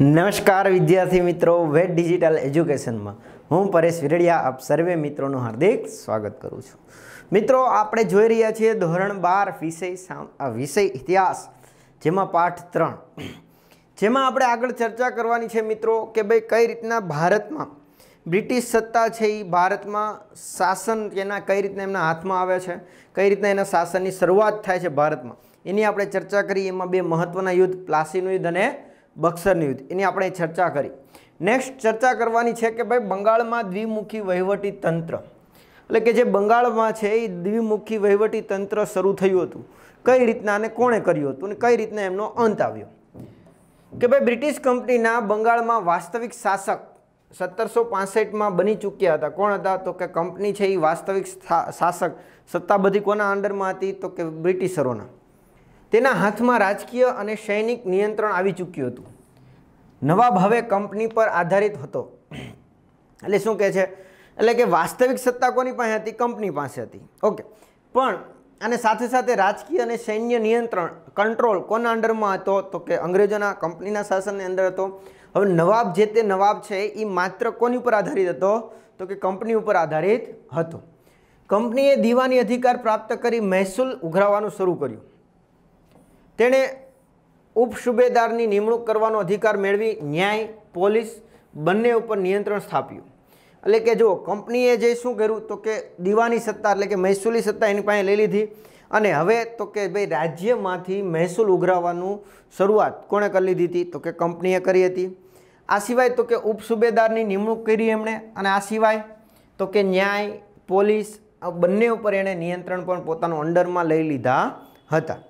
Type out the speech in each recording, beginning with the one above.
નમસ્કાર વિદ્યાર્થી મિત્રો વેટ ડિજિટલ એજ્યુકેશનમાં હું પરેશ વિરડિયા આપ સર્વે મિત્રોનું હાર્દિક સ્વાગત કરું છું મિત્રો આપણે જોઈ રહ્યા છીએ ધોરણ બાર વિષય વિષય ઇતિહાસ જેમાં પાઠ ત્રણ જેમાં આપણે આગળ ચર્ચા કરવાની છે મિત્રો કે ભાઈ કઈ રીતના ભારતમાં બ્રિટિશ સત્તા છે એ ભારતમાં શાસન એના કઈ રીતના એમના હાથમાં આવે છે કઈ રીતના એના શાસનની શરૂઆત થાય છે ભારતમાં એની આપણે ચર્ચા કરી એમાં બે મહત્વના યુદ્ધ પ્લાસીનું યુદ્ધ અને બક્સરની યુદ્ધ એની આપણે ચર્ચા કરી નેક્સ્ટ ચર્ચા કરવાની છે કે ભાઈ બંગાળમાં દ્વિમુખી વહીવટી તંત્ર એટલે કે જે બંગાળમાં છે એ દ્વિમુખી વહીવટી તંત્ર શરૂ થયું હતું કઈ રીતના અને કોણે કર્યું હતું અને કઈ રીતના એમનો અંત આવ્યો કે ભાઈ બ્રિટિશ કંપનીના બંગાળમાં વાસ્તવિક શાસક સત્તરસો પાસઠમાં બની ચૂક્યા હતા કોણ હતા તો કે કંપની છે એ વાસ્તવિક શાસક સત્તા બધી કોના અંડરમાં હતી તો કે બ્રિટિશરોના તેના હાથમાં રાજકીય અને સૈનિક નિયંત્રણ આવી ચૂક્યું હતું નવાબ હવે કંપની પર આધારિત હતો એટલે શું કહે છે એટલે કે વાસ્તવિક સત્તા કોની પાસે હતી કંપની પાસે હતી ઓકે પણ અને સાથે સાથે રાજકીય અને સૈન્ય નિયંત્રણ કંટ્રોલ કોના અંડરમાં હતો તો કે અંગ્રેજોના કંપનીના શાસનની અંદર હતો હવે નવાબ જે તે નવાબ છે એ માત્ર કોની ઉપર આધારિત હતો તો કે કંપની ઉપર આધારિત હતો કંપનીએ દીવાની અધિકાર પ્રાપ્ત કરી મહેસૂલ ઉઘરાવવાનું શરૂ કર્યું તેણે ઉપસુબેદારની નિમણૂક કરવાનો અધિકાર મેળવી ન્યાય પોલીસ બંને ઉપર નિયંત્રણ સ્થાપ્યું એટલે કે જો કંપનીએ જે શું કર્યું તો કે દીવાની સત્તા એટલે કે મહેસૂલી સત્તા એની પાસે લઈ લીધી અને હવે તો કે ભાઈ રાજ્યમાંથી મહેસૂલ ઉઘરાવવાનું શરૂઆત કોણે કરી લીધી હતી તો કે કંપનીએ કરી હતી આ સિવાય તો કે ઉપસુબેદારની નિમણૂક કરી એમણે અને આ સિવાય તો કે ન્યાય પોલીસ બંને ઉપર એણે નિયંત્રણ પણ પોતાનું અંડરમાં લઈ લીધા હતા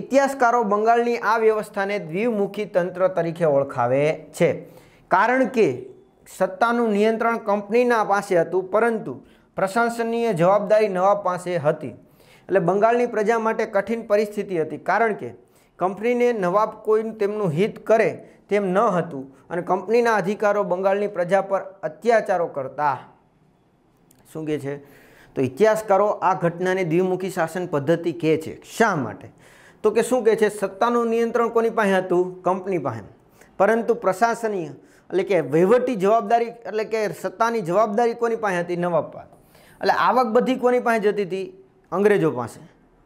ઇતિહાસકારો બંગાળની આ વ્યવસ્થાને દ્વિમુખી તંત્ર તરીકે ઓળખાવે છે કારણ કે સત્તાનું નિયંત્રણ કંપનીના પાસે હતું પરંતુ પ્રશાસનીય જવાબદારી નવાબ પાસે હતી એટલે બંગાળની પ્રજા માટે કઠિન પરિસ્થિતિ હતી કારણ કે કંપનીને નવાબ કોઈ તેમનું હિત કરે તેમ ન હતું અને કંપનીના અધિકારો બંગાળની પ્રજા પર અત્યાચારો કરતા શું કહે છે તો ઇતિહાસકારો આ ઘટનાને દ્વિમુખી શાસન પદ્ધતિ કહે છે શા માટે તો કે શું કહે છે સત્તાનું નિયંત્રણ કોની પાસે હતું કંપની પાસે પરંતુ પ્રશાસનીય એટલે કે વહીવટી જવાબદારી એટલે કે સત્તાની જવાબદારી કોની પાસે હતી નવાબ પાસે એટલે આવક બધી કોની પાસે જતી હતી અંગ્રેજો પાસે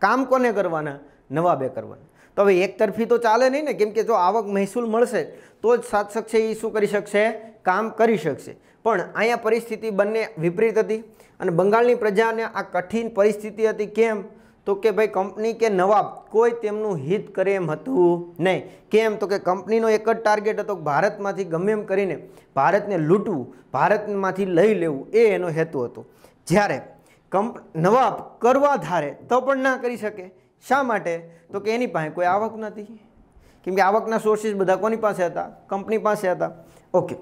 કામ કોને કરવાના નવાબે કરવાના તો હવે એક તરફી તો ચાલે નહીં ને કેમ કે જો આવક મહેસૂલ મળશે તો જ શાસક છે એ શું કરી શકશે કામ કરી શકશે પણ અહીંયા પરિસ્થિતિ બંને વિપરીત હતી અને બંગાળની પ્રજાને આ કઠિન પરિસ્થિતિ હતી કેમ તો કે ભાઈ કંપની કે નવાબ કોઈ તેમનું હિત કરે એમ હતું નહીં કેમ તો કે કંપનીનો એક જ ટાર્ગેટ હતો ભારતમાંથી ગમે એમ કરીને ભારતને લૂંટવું ભારતમાંથી લઈ લેવું એ એનો હેતુ હતો જ્યારે કંપ નવાબ કરવા ધારે તો પણ ના કરી શકે શા માટે તો કે એની પાસે કોઈ આવક નથી કેમ કે આવકના સોર્સિસ બધા કોની પાસે હતા કંપની પાસે હતા ઓકે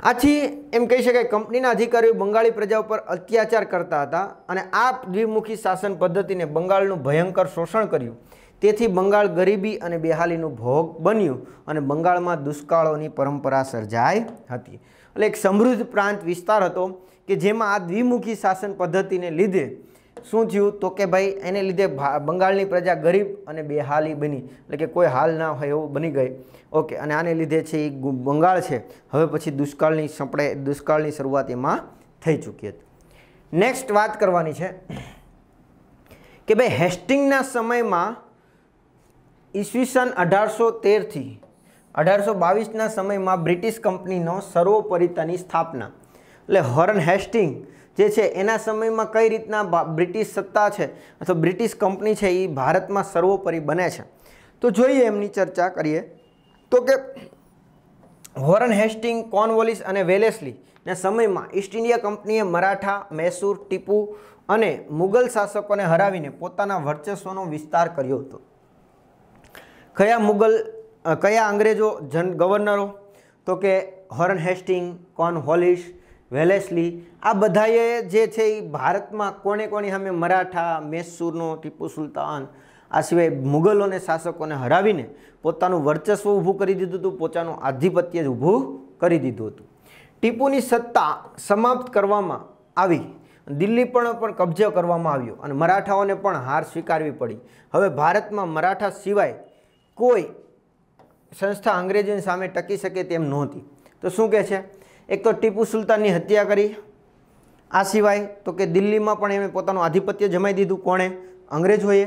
આથી એમ કહી શકાય કંપનીના અધિકારીઓ બંગાળી પ્રજા ઉપર અત્યાચાર કરતા હતા અને આ દ્વિમુખી શાસન પદ્ધતિને બંગાળનું ભયંકર શોષણ કર્યું તેથી બંગાળ ગરીબી અને બેહાલીનું ભોગ બન્યું અને બંગાળમાં દુષ્કાળોની પરંપરા સર્જાઈ હતી એટલે એક સમૃદ્ધ પ્રાંત વિસ્તાર હતો કે જેમાં આ દ્વિમુખી શાસન પદ્ધતિને લીધે શું થયું તો કે ભાઈ એને લીધે બંગાળની પ્રજા ગરીબ અને બેહાલી બની એટલે કે કોઈ હાલ ના હોય એવું બની ગઈ ઓકે અને આને લીધે છે એ બંગાળ છે હવે પછી દુષ્કાળની સપડે દુષ્કાળની શરૂઆત એમાં થઈ ચૂકી હતી નેક્સ્ટ વાત કરવાની છે કે ભાઈ હેસ્ટિંગના સમયમાં ઈસવીસન અઢારસો તેરથી અઢારસો બાવીસના સમયમાં બ્રિટિશ કંપનીનો સર્વોપરિતાની સ્થાપના એટલે હોર્ન હેસ્ટિંગ જે છે એના સમયમાં કઈ રીતના બ્રિટિશ સત્તા છે અથવા બ્રિટિશ કંપની છે એ ભારતમાં સર્વોપરી બને છે તો જોઈએ એમની ચર્ચા કરીએ તો કે હોરન હેસ્ટિંગ કોર્નવોલિસ અને વેલેસલીના સમયમાં ઈસ્ટ ઇન્ડિયા કંપનીએ મરાઠા મૈસૂર ટીપુ અને મુગલ શાસકોને હરાવીને પોતાના વર્ચસ્વનો વિસ્તાર કર્યો હતો કયા મુગલ કયા અંગ્રેજો જન ગવર્નરો તો કે Warren Hasting Cornwallis Wellesley આ બધાએ જે છે એ ભારતમાં કોણે કોણી સામે મરાઠા મૈસૂરનો ટીપુ સુલતાન આ સિવાય મુગલોને શાસકોને હરાવીને પોતાનું વર્ચસ્વ ઊભું કરી દીધું હતું પોતાનું આધિપત્ય જ ઊભું કરી દીધું હતું ટીપુની સત્તા સમાપ્ત કરવામાં આવી દિલ્હી પણ પણ કબજો કરવામાં આવ્યો અને મરાઠાઓને પણ હાર સ્વીકારવી પડી હવે ભારતમાં મરાઠા સિવાય કોઈ સંસ્થા અંગ્રેજીની સામે ટકી શકે તેમ નહોતી તો શું કહે છે એક તો ટીપુ સુલતાનની હત્યા કરી આ સિવાય તો કે દિલ્હીમાં પણ એમણે પોતાનું આધિપત્ય જમાઈ દીધું કોણે અંગ્રેજોએ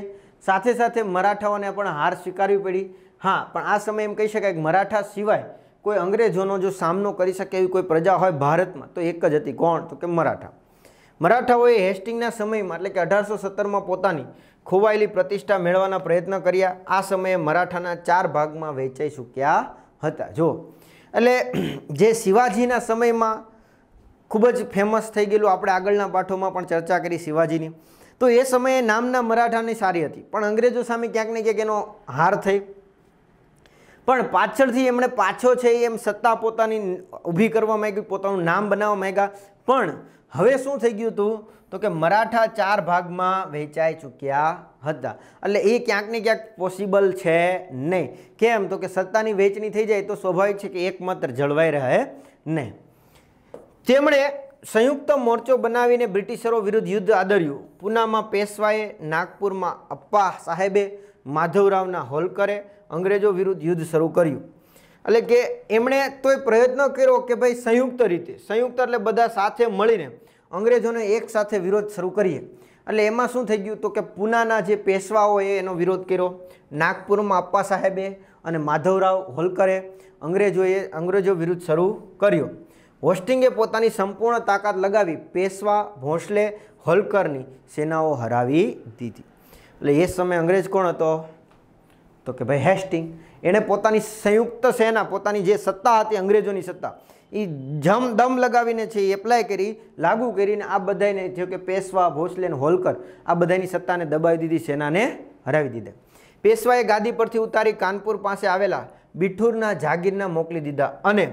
સાથે સાથે મરાઠાઓને પણ હાર સ્વીકારવી પડી હા પણ આ સમયે એમ કહી શકાય કે મરાઠા સિવાય કોઈ અંગ્રેજોનો જો સામનો કરી શકે એવી કોઈ પ્રજા હોય ભારતમાં તો એક જ હતી કોણ તો કે મરાઠા મરાઠાઓએ હેસ્ટિંગના સમયમાં એટલે કે અઢારસો સત્તરમાં પોતાની ખોવાયેલી પ્રતિષ્ઠા મેળવવાના પ્રયત્ન કર્યા આ સમયે મરાઠાના ચાર ભાગમાં વહેંચાઈ ચૂક્યા હતા જો એટલે જે શિવાજીના સમયમાં ખૂબ જ ફેમસ થઈ ગયેલું આપણે આગળના પાઠોમાં પણ ચર્ચા કરી શિવાજીની તો એ સમયે નામના મરાઠાની સારી હતી પણ અંગ્રેજો સામે ક્યાંક ને ક્યાંક એનો હાર થઈ પણ પાછળથી એમણે પાછો છે એમ સત્તા પોતાની ઊભી કરવા માંગી પોતાનું નામ બનાવવા માંગ્યા પણ હવે શું થઈ ગયું હતું તો કે મરાઠા ચાર ભાગમાં વહેંચાઈ ચૂક્યા હતા એટલે એ ક્યાંક ને ક્યાંક પોસિબલ છે નહીં કેમ તો કે સત્તાની વહેંચણી થઈ જાય તો સ્વાભાવિક છે કે એકમાત્ર જળવાઈ રહે નહીં તેમણે સંયુક્ત મોરચો બનાવીને બ્રિટિશરો વિરુદ્ધ યુદ્ધ આદર્યું પૂનામાં પેશવાએ નાગપુરમાં અપ્પા સાહેબે માધવરાવના હોલકરે અંગ્રેજો વિરુદ્ધ યુદ્ધ શરૂ કર્યું એટલે કે એમણે તોય પ્રયત્ન કર્યો કે ભાઈ સંયુક્ત રીતે સંયુક્ત એટલે બધા સાથે મળીને અંગ્રેજોને એક સાથે વિરોધ શરૂ કરીએ એટલે એમાં શું થઈ ગયું તો કે પૂનાના જે પેશવાઓએ એનો વિરોધ કર્યો નાગપુરમાં અપ્પા સાહેબે અને માધવરાવ હોલકરે અંગ્રેજોએ અંગ્રેજો વિરુદ્ધ શરૂ કર્યો હોસ્ટિંગે પોતાની સંપૂર્ણ તાકાત લગાવી પેશવા ભોંસલે હોલકરની સેનાઓ હરાવી દીધી એટલે એ સમયે અંગ્રેજ કોણ હતો તો કે ભાઈ હેસ્ટિંગ એણે પોતાની સંયુક્ત સેના પોતાની જે સત્તા હતી અંગ્રેજોની સત્તા એ જમ દમ લગાવીને છે એ એપ્લાય કરી લાગુ કરીને આ બધાને જો કે પેશવા ભોસલે હોલકર આ બધાની સત્તાને દબાવી દીધી સેનાને હરાવી દીધા પેશવાએ ગાદી પરથી ઉતારી કાનપુર પાસે આવેલા બિઠુરના જાગીરના મોકલી દીધા અને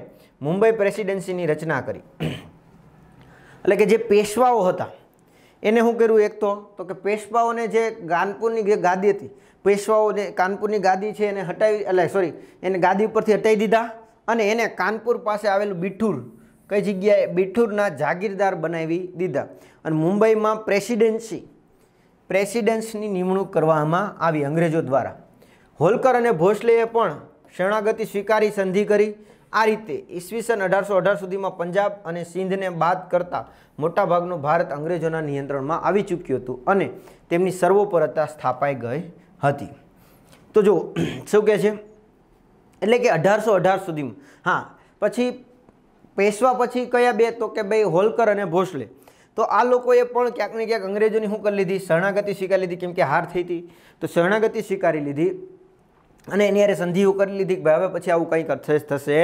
મુંબઈ પ્રેસિડેન્સીની રચના કરી એટલે કે જે પેશવાઓ હતા એને હું કર્યું એક તો કે પેશવાઓને જે કાનપુરની જે ગાદી હતી પેશવાઓને કાનપુરની ગાદી છે એને હટાવી એટલે સોરી એને ગાદી ઉપરથી હટાવી દીધા અને એને કાનપુર પાસે આવેલું બિઠુર કઈ જગ્યાએ બિઠુરના જાગીરદાર બનાવી દીધા અને મુંબઈમાં પ્રેસિડેન્સી પ્રેસિડેન્સની નિમણૂક કરવામાં આવી અંગ્રેજો દ્વારા હોલકર અને ભોસલેએ પણ શરણાગતિ સ્વીકારી સંધિ કરી આ રીતે ઈસવીસન અઢારસો અઢાર સુધીમાં પંજાબ અને સિંધને બાદ કરતા મોટાભાગનું ભારત અંગ્રેજોના નિયંત્રણમાં આવી ચૂક્યું હતું અને તેમની સર્વોપરતા સ્થાપાઈ ગઈ હતી તો જો શું કહે છે એટલે કે અઢારસો અઢાર સુધીમાં હા પછી પેશવા પછી કયા બે તો કે ભાઈ હોલકર અને ભોસલે તો આ લોકોએ પણ ક્યાંક ને ક્યાંક અંગ્રેજોની શું કરી લીધી શરણાગતિ સ્વીકારી લીધી કેમ કે હાર થઈ હતી તો શરણાગતિ સ્વીકારી લીધી અને એની અરે સંધિઓ કરી લીધી કે ભાઈ હવે પછી આવું કંઈક થશે થશે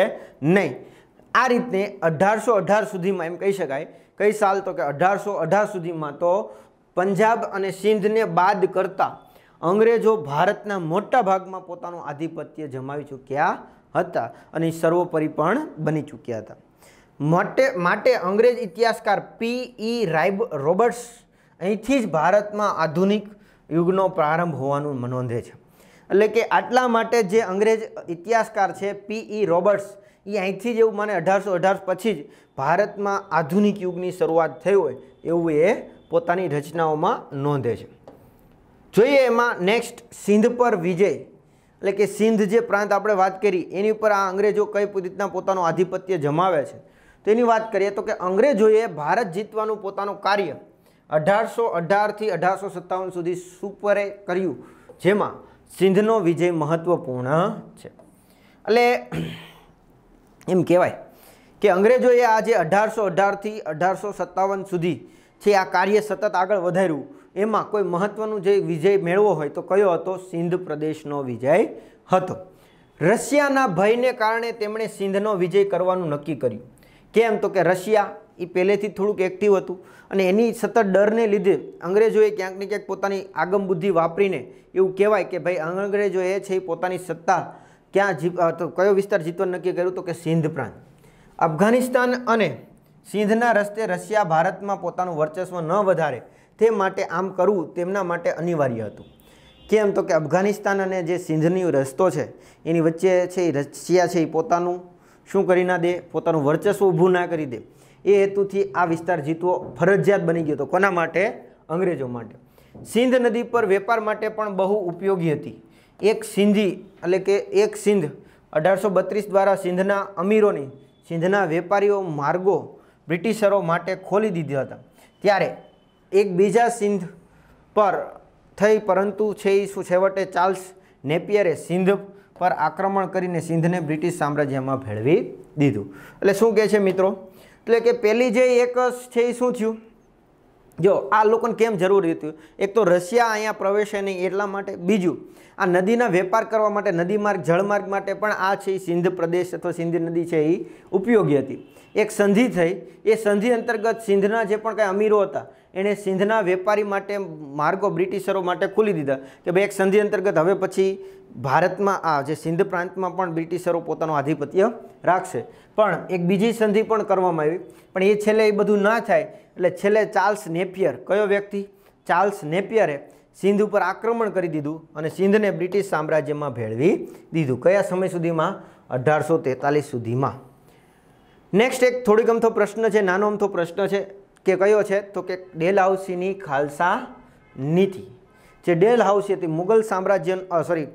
નહીં આ રીતને અઢારસો અઢાર સુધીમાં એમ કહી શકાય કઈ સાલ તો કે અઢારસો અઢાર સુધીમાં તો પંજાબ અને સિંધને બાદ કરતાં અંગ્રેજો ભારતના મોટા ભાગમાં પોતાનું આધિપત્ય જમાવી ચૂક્યા હતા અને સર્વોપરી પણ બની ચૂક્યા હતા માટે માટે અંગ્રેજ ઇતિહાસકાર પી ઈ રાઇબ રોબર્ટ્સ અહીંથી જ ભારતમાં આધુનિક યુગનો પ્રારંભ હોવાનું નોંધે છે એટલે કે આટલા માટે જે અંગ્રેજ ઇતિહાસકાર છે પી ઈ રોબર્ટ્સ એ અહીંથી જ એવું મને અઢારસો અઢાર પછી જ ભારતમાં આધુનિક યુગની શરૂઆત થઈ હોય એવું એ પોતાની રચનાઓમાં નોંધે છે જોઈએ એમાં નેક્સ્ટ સિંધ પર વિજય એટલે કે સિંધ જે પ્રાંત આપણે વાત કરી એની ઉપર આ અંગ્રેજો કઈ રીતના પોતાનું આધિપત્ય જમાવે છે તેની વાત કરીએ તો કે અંગ્રેજોએ ભારત જીતવાનું પોતાનું કાર્ય અઢારસો અઢારથી અઢારસો સત્તાવન સુધી સુપરે કર્યું જેમાં સિંધનો વિજય મહત્વપૂર્ણ છે એટલે એમ કહેવાય કે અંગ્રેજોએ આજે અઢારસો અઢારથી અઢારસો સત્તાવન સુધી છે આ કાર્ય સતત આગળ વધાર્યું એમાં કોઈ મહત્ત્વનું જે વિજય મેળવો હોય તો કયો હતો સિંધ પ્રદેશનો વિજય હતો રશિયાના ભયને કારણે તેમણે સિંધનો વિજય કરવાનું નક્કી કર્યું કેમ તો કે રશિયા એ પહેલેથી થોડુંક એક્ટિવ હતું અને એની સતત ડરને લીધે અંગ્રેજોએ ક્યાંકને ક્યાંક પોતાની આગમ બુદ્ધિ વાપરીને એવું કહેવાય કે ભાઈ અંગ્રેજો એ છે એ પોતાની સત્તા ક્યાં જીત જીપ કયો વિસ્તાર જીતવાનું નક્કી કર્યું તો કે સિંધ પ્રાંત અફઘાનિસ્તાન અને સિંધના રસ્તે રશિયા ભારતમાં પોતાનું વર્ચસ્વ ન વધારે તે માટે આમ કરવું તેમના માટે અનિવાર્ય હતું કેમ તો કે અફઘાનિસ્તાન અને જે સિંધની રસ્તો છે એની વચ્ચે છે એ રશિયા છે એ પોતાનું શું કરી ના દે પોતાનું વર્ચસ્વ ઊભું ના કરી દે એ હેતુથી આ વિસ્તાર જીતવો ફરજિયાત બની ગયો હતો કોના માટે અંગ્રેજો માટે સિંધ નદી પર વેપાર માટે પણ બહુ ઉપયોગી હતી એક સિંધી એટલે કે એક સિંધ અઢારસો બત્રીસ દ્વારા સિંધના અમીરોની સિંધના વેપારીઓ માર્ગો બ્રિટિશરો માટે ખોલી દીધા હતા ત્યારે એક બીજા સિંધ પર થઈ પરંતુ છે એ શું છેવટે ચાર્લ્સ નેપિયરે સિંધ પર આક્રમણ કરીને સિંધને બ્રિટિશ સામ્રાજ્યમાં ભેળવી દીધું એટલે શું કહે છે મિત્રો એટલે કે પહેલી જે એક છે એ શું થયું જો આ લોકોને કેમ જરૂરી હતું એક તો રશિયા અહીંયા પ્રવેશે નહીં એટલા માટે બીજું આ નદીના વેપાર કરવા માટે નદી માર્ગ જળમાર્ગ માટે પણ આ છે સિંધ પ્રદેશ અથવા સિંધ નદી છે એ ઉપયોગી હતી એક સંધિ થઈ એ સંધિ અંતર્ગત સિંધના જે પણ કંઈ અમીરો હતા એણે સિંધના વેપારી માટે માર્ગો બ્રિટિશરો માટે ખોલી દીધા કે ભાઈ એક સંધિ અંતર્ગત હવે પછી ભારતમાં આ જે સિંધ પ્રાંતમાં પણ બ્રિટિશરો પોતાનું આધિપત્ય રાખશે પણ એક બીજી સંધિ પણ કરવામાં આવી પણ એ છેલ્લે એ બધું ના થાય એટલે છેલ્લે ચાર્લ્સ નેપિયર કયો વ્યક્તિ ચાર્લ્સ નેપિયરે સિંધ ઉપર આક્રમણ કરી દીધું અને સિંધને બ્રિટિશ સામ્રાજ્યમાં ભેળવી દીધું કયા સમય સુધીમાં અઢારસો તેતાલીસ સુધીમાં નેક્સ્ટ એક થોડીક અમથો પ્રશ્ન છે નાનો અમથો પ્રશ્ન છે કે કયો છે તો કે ડેલહાઉસીની ખાલસા નીતિ જે ડેલહાઉસી હતી મુગલ સામ્રાજ્ય સોરી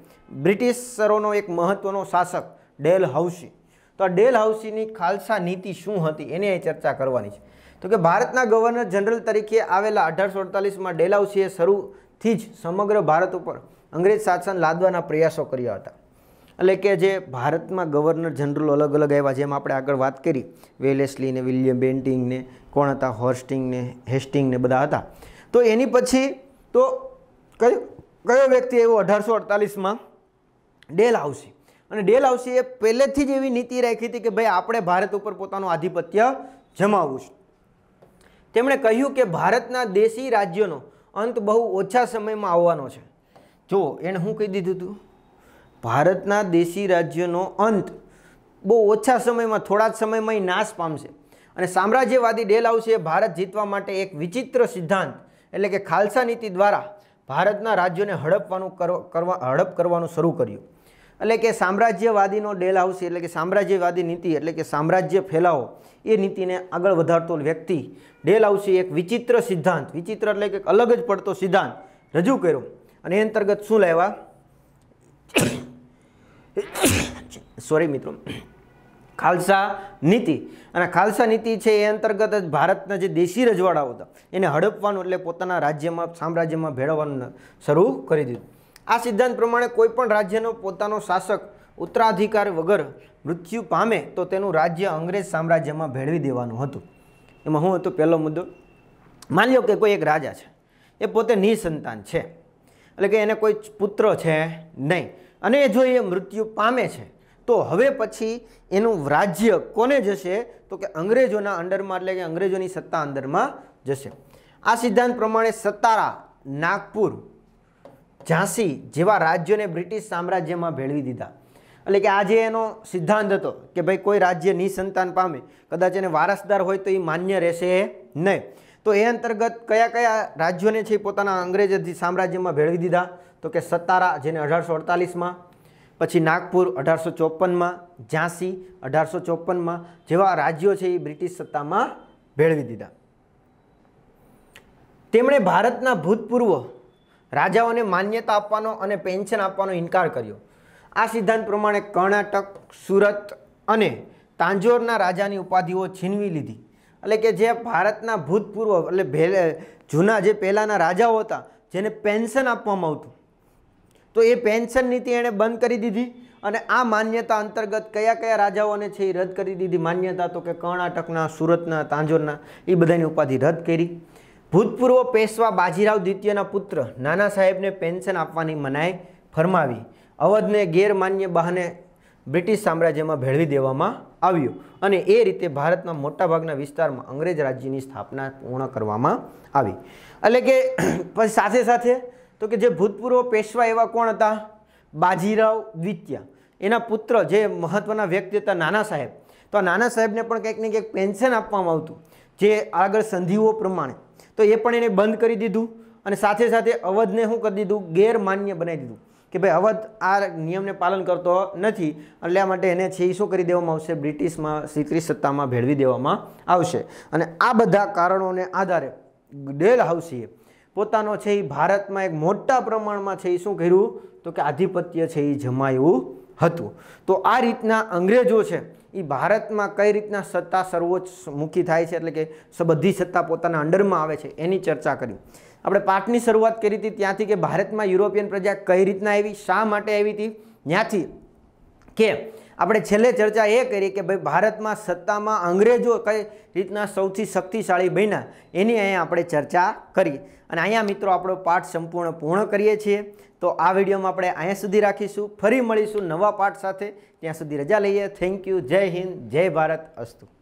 બ્રિટિશરોનો એક મહત્ત્વનો શાસક ડેલહાઉસી તો આ ડેલહાઉસીની ખાલસા નીતિ શું હતી એની અહીં ચર્ચા કરવાની છે તો કે ભારતના ગવર્નર જનરલ તરીકે આવેલા અઢારસો અડતાલીસમાં ડેલાઉસીએ શરૂથી જ સમગ્ર ભારત ઉપર અંગ્રેજ શાસન લાદવાના પ્રયાસો કર્યા હતા એટલે કે જે ભારતમાં ગવર્નર જનરલ અલગ અલગ આવ્યા જેમ આપણે આગળ વાત કરી વેલેસલી ને વિલિયમ બેન્ટિંગ ને કોણ હતા હોર્સ્ટિંગ ને હેસ્ટિંગ ને બધા હતા તો એની પછી તો કયો કયો વ્યક્તિ એવો અઢારસો અડતાલીસમાં ડેલ હાઉસી અને ડેલ એ પહેલેથી જ એવી નીતિ રાખી હતી કે ભાઈ આપણે ભારત ઉપર પોતાનું આધિપત્ય જમાવવું છે તેમણે કહ્યું કે ભારતના દેશી રાજ્યોનો અંત બહુ ઓછા સમયમાં આવવાનો છે જો એણે હું કહી દીધું હતું ભારતના દેશી રાજ્યનો અંત બહુ ઓછા સમયમાં થોડા જ સમયમાં નાશ પામશે અને સામ્રાજ્યવાદી ડેલ ડેલહાઉસીએ ભારત જીતવા માટે એક વિચિત્ર સિદ્ધાંત એટલે કે ખાલસા નીતિ દ્વારા ભારતના રાજ્યોને હડપવાનું કરવા હડપ કરવાનું શરૂ કર્યું એટલે કે સામ્રાજ્યવાદીનો ડેલ ડેલહાઉસી એટલે કે સામ્રાજ્યવાદી નીતિ એટલે કે સામ્રાજ્ય ફેલાવો એ નીતિને આગળ વધારતો વ્યક્તિ ડેલ ડેલહાઉસી એક વિચિત્ર સિદ્ધાંત વિચિત્ર એટલે કે અલગ જ પડતો સિદ્ધાંત રજૂ કર્યો અને એ અંતર્ગત શું લાવ્યા સોરી મિત્રો ખાલસા નીતિ અને ખાલસા નીતિ છે એ અંતર્ગત જ ભારતના જે દેશી રજવાડાઓ હતા એને હડપવાનું એટલે પોતાના રાજ્યમાં સામ્રાજ્યમાં ભેળવવાનું શરૂ કરી દીધું આ સિદ્ધાંત પ્રમાણે કોઈપણ રાજ્યનો પોતાનો શાસક ઉત્તરાધિકાર વગર મૃત્યુ પામે તો તેનું રાજ્ય અંગ્રેજ સામ્રાજ્યમાં ભેળવી દેવાનું હતું એમાં હું હતો પહેલો મુદ્દો માની લો કે કોઈ એક રાજા છે એ પોતે નિસંતાન છે એટલે કે એને કોઈ પુત્ર છે નહીં અને જો એ મૃત્યુ પામે છે તો હવે પછી એનું રાજ્ય કોને જશે તો કે અંગ્રેજોના અંડરમાં એટલે કે અંગ્રેજોની સત્તા અંદરમાં જશે આ સિદ્ધાંત પ્રમાણે સતારા નાગપુર ઝાંસી જેવા રાજ્યોને બ્રિટિશ સામ્રાજ્યમાં ભેળવી દીધા એટલે કે આજે એનો સિદ્ધાંત હતો કે ભાઈ કોઈ રાજ્ય નિસંતાન પામે કદાચ એને વારસદાર હોય તો એ માન્ય રહેશે નહીં તો એ અંતર્ગત કયા કયા રાજ્યોને છે પોતાના અંગ્રેજ સામ્રાજ્યમાં ભેળવી દીધા તો કે સતારા જેને અઢારસો અડતાલીસમાં પછી નાગપુર અઢારસો ચોપનમાં ઝાંસી અઢારસો ચોપનમાં જેવા રાજ્યો છે એ બ્રિટિશ સત્તામાં ભેળવી દીધા તેમણે ભારતના ભૂતપૂર્વ રાજાઓને માન્યતા આપવાનો અને પેન્શન આપવાનો ઇનકાર કર્યો આ સિદ્ધાંત પ્રમાણે કર્ણાટક સુરત અને તાંજોરના રાજાની ઉપાધિઓ છીનવી લીધી એટલે કે જે ભારતના ભૂતપૂર્વ એટલે જૂના જે પહેલાંના રાજાઓ હતા જેને પેન્શન આપવામાં આવતું તો એ પેન્શન નીતિ એણે બંધ કરી દીધી અને આ માન્યતા અંતર્ગત કયા કયા રાજાઓને છે એ રદ કરી દીધી માન્યતા તો કે કર્ણાટકના સુરતના તાંજોરના એ બધાની ઉપાધિ રદ કરી ભૂતપૂર્વ પેશવા બાજીરાવ દ્વિતીયના પુત્ર નાના સાહેબને પેન્શન આપવાની મનાઈ ફરમાવી અવધને ગેરમાન્ય બહાને બ્રિટિશ સામ્રાજ્યમાં ભેળવી દેવામાં આવ્યું અને એ રીતે ભારતના મોટાભાગના વિસ્તારમાં અંગ્રેજ રાજ્યની સ્થાપના પૂર્ણ કરવામાં આવી એટલે કે પછી સાથે સાથે તો કે જે ભૂતપૂર્વ પેશવા એવા કોણ હતા બાજીરાવ દ્વિતીય એના પુત્ર જે મહત્ત્વના વ્યક્તિ હતા નાના સાહેબ તો આ નાના સાહેબને પણ કંઈક ને કંઈક પેન્શન આપવામાં આવતું જે આગળ સંધિઓ પ્રમાણે તો એ પણ એને બંધ કરી દીધું અને સાથે સાથે અવધને શું કરી દીધું ગેરમાન્ય બનાવી દીધું કે ભાઈ અવધ આ નિયમને પાલન કરતો નથી એટલે આ માટે એને છે શું કરી દેવામાં આવશે બ્રિટિશમાં સ્વીકૃત સત્તામાં ભેળવી દેવામાં આવશે અને આ બધા કારણોને આધારે ડેલ હાઉસીએ પોતાનો છે એ ભારતમાં એક મોટા પ્રમાણમાં છે એ શું કર્યું તો કે આધિપત્ય છે એ જમાયું હતું તો આ રીતના અંગ્રેજો છે એ ભારતમાં કઈ રીતના સત્તા સર્વોચ્ચ મુખી થાય છે એટલે કે બધી સત્તા પોતાના અંડરમાં આવે છે એની ચર્ચા કરી આપણે પાઠની શરૂઆત કરી હતી ત્યાંથી કે ભારતમાં યુરોપિયન પ્રજા કઈ રીતના આવી શા માટે આવી હતી ત્યાંથી કે આપણે છેલ્લે ચર્ચા એ કરી કે ભાઈ ભારતમાં સત્તામાં અંગ્રેજો કઈ રીતના સૌથી શક્તિશાળી બન્યા એની અહીંયા આપણે ચર્ચા કરી અને અહીંયા મિત્રો આપણો પાઠ સંપૂર્ણ પૂર્ણ કરીએ છીએ તો આ વિડીયોમાં આપણે અહીંયા સુધી રાખીશું ફરી મળીશું નવા પાઠ સાથે ત્યાં સુધી રજા લઈએ થેન્ક યુ જય હિન્દ જય ભારત અસ્તુ